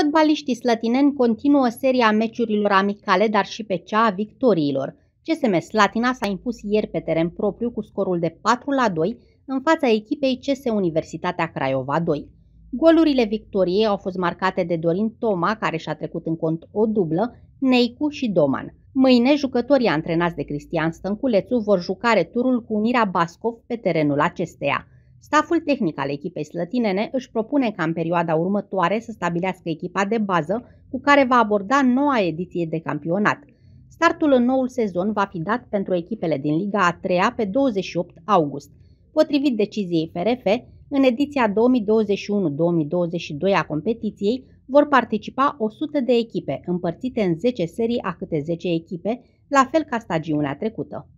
Fotbaliștii slătineni continuă seria meciurilor amicale, dar și pe cea a victoriilor. CSM Slatina s-a impus ieri pe teren propriu cu scorul de 4 la 2 în fața echipei CS Universitatea Craiova 2. Golurile victoriei au fost marcate de Dorin Toma, care și-a trecut în cont o dublă, Neicu și Doman. Mâine, jucătorii antrenați de Cristian Stănculețu vor juca returul cu Unirea Bascov pe terenul acesteia. Staful tehnic al echipei slătinene își propune ca în perioada următoare să stabilească echipa de bază cu care va aborda noua ediție de campionat. Startul în noul sezon va fi dat pentru echipele din Liga a 3 pe 28 august. Potrivit deciziei FRF, în ediția 2021-2022 a competiției vor participa 100 de echipe, împărțite în 10 serii a câte 10 echipe, la fel ca stagiunea trecută.